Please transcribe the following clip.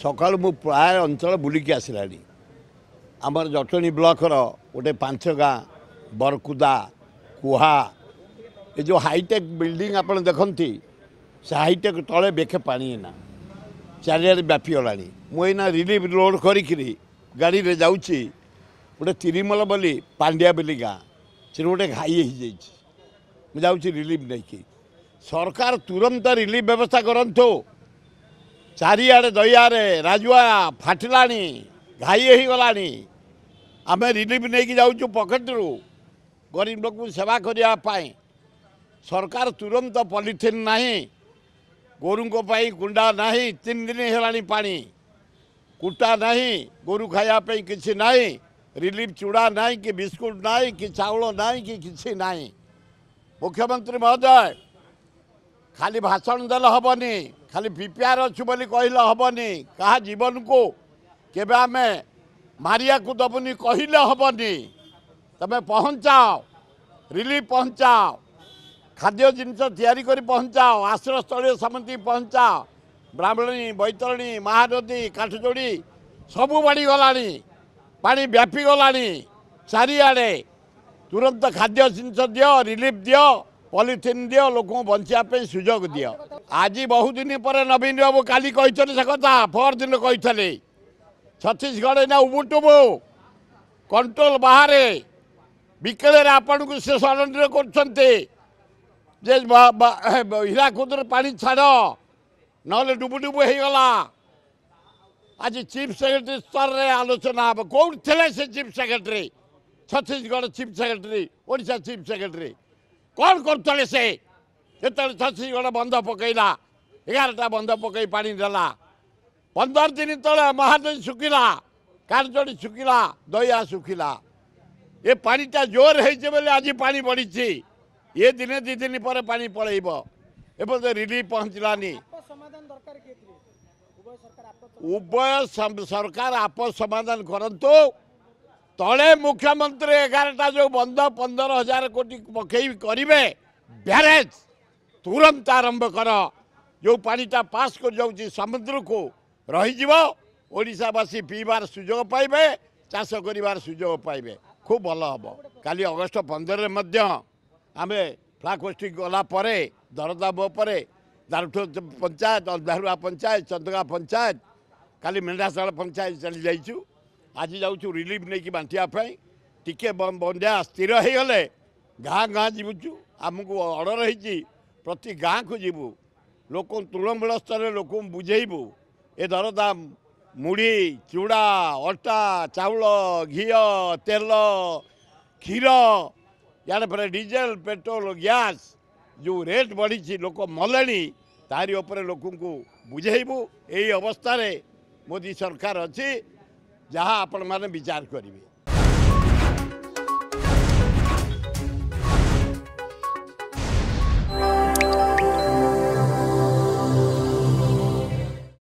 ସକାଳୁ ମୁଁ ପ୍ରାୟ ଅଞ୍ଚଳ ବୁଲିକି ଆସିଲାଣି ଆମର ଜଟଣୀ ବ୍ଲକର ଗୋଟେ ପାଞ୍ଚ ଗାଁ ବରକୁଦା କୁହା ଏ ଯେଉଁ ହାଇଟେକ୍ ବିଲ୍ଡିଂ ଆପଣ ଦେଖନ୍ତି ସେ ହାଇଟେକ୍ ତଳେ ବେଖେ ପାଣି ଏଇନା ଚାରିଆଡ଼େ ବ୍ୟାପି ଗଲାଣି ମୁଁ ଏଇନା ରିଲିଫ୍ ରୋଡ଼ କରିକିରି ଗାଡ଼ିରେ ଯାଉଛି ଗୋଟେ ତିରିମଲ ବୋଲି ପାଣ୍ଡିଆ ବୋଲି ଗାଁ ସେଠି ଗୋଟେ ଘାଇ ହେଇଯାଇଛି ମୁଁ ଯାଉଛି ରିଲିଫ୍ ନେଇକି ସରକାର ତୁରନ୍ତ ରିଲିଫ୍ ବ୍ୟବସ୍ଥା କରନ୍ତୁ चारे दया राजुआ फाटला घाईगला आम रिलीफ नहीं जाऊँ पकेट रू गरीब लोक सेवा करने सरकार तुरंत पलिथिन ना गोर कुंडा ना तीन दिन है पा कुटा ना गोर खाइप कि ना रिलीफ चूड़ा ना कि बिस्कुट ना कि चाउल ना कि ना मुख्यमंत्री महोदय खाली भाषण देने हेनी खाली खालि पिपेयर अछुब जीवन को काीवनको के मारिया म दबुन कहिले हेन तपाईँ पहचाओ रिलीफ पहचाओ खाद्य जिनिस इयरी कि पहचाओ आश्रयस्थल सकि पहचा ब्राह्मणी बैतरणी महानदी काठजोड़ी सब बाढी गला ब्यापिगला नि चारिआ तुरन्त खाद्य जिनिस दियो रिलीफ दियो पलिथिन दियो लोक बञ्चापे सुज दियो ଆଜି ବହୁ ଦିନ ପରେ ନବୀନ ବାବୁ କାଲି କହିଛନ୍ତି ସେ କଥା ପର ଦିନ କହିଥିଲେ ଛତିଶଗଡ଼ ଏଇନା ଉବୁଟୁବୁ କଣ୍ଟ୍ରୋଲ ବାହାରେ ବିକେଳରେ ଆପଣଙ୍କୁ ସେ ସରେଣ୍ଡର କରୁଛନ୍ତି ଯେ ହୀରାକୁଦରେ ପାଣି ଛାଡ଼ ନହେଲେ ଡୁବୁଡୁବୁ ହେଇଗଲା ଆଜି ଚିଫ୍ ସେକ୍ରେଟେରୀ ସ୍ତରରେ ଆଲୋଚନା ହେବ କେଉଁଠି ଥିଲେ ସେ chief secretary Chhattisgarh chief secretary Odisha chief secretary କ'ଣ କରୁଥିଲେ ସେ यता छत्तिसगढ बन्द पोकैला एघारवटा बन्द पोकै पानी डला पन्ध्र दिन तल महादेव सुकिला कारजोडी सुकिला दया सुकिला ए पानी त जोर हेछ बोले आज पानी बढिछ ए दिन दुई दिन पर पानी पढैबो एबो त रिलीफ पहुँचला नि उभय सरकार आप समाधान गरन्तो तले मुख्यमन्त्री एघारटा जो बन्द पन्ध्र हजार कोटी पकै गरिबे ब्यारेज तुरंत आरंभ कर जो पानीटा पास कर समुद्र को रही रहीजावासी पीबार सुजोग पाइबे चाष कर सुजोग पाइबे खूब भल हम कल अगस्ट पंदर में आम फ्लाक होस्टिंग गलापर दरदाम पर दारुठ पंचायत अंधारुआ पंचायत चंदगा पंचायत कल मेढ़ाशाल पंचायत चली जाइ आज जाऊँ रिलीफ नहीं कि बांटापी टी बंदा स्थिर हो गले गाँ गाँ जीवु आम को अर्डर होती ପ୍ରତି ଗାଁକୁ ଯିବୁ ଲୋକ ତୃଣମୂଳ ସ୍ତରରେ ଲୋକଙ୍କୁ ବୁଝେଇବୁ ଏ ଦରଦାମ ମୁଢ଼ି ଚୁଡ଼ା ଅଟା ଚାଉଳ ଘିଅ ତେଲ କ୍ଷୀର ଇଆଡ଼େ ପରେ ଡିଜେଲ ପେଟ୍ରୋଲ ଗ୍ୟାସ୍ ଯେଉଁ ରେଟ୍ ବଢ଼ିଛି ଲୋକ ମଲେଣି ତାରି ଉପରେ ଲୋକଙ୍କୁ ବୁଝେଇବୁ ଏହି ଅବସ୍ଥାରେ ମୋଦି ସରକାର ଅଛି ଯାହା ଆପଣମାନେ ବିଚାର କରିବେ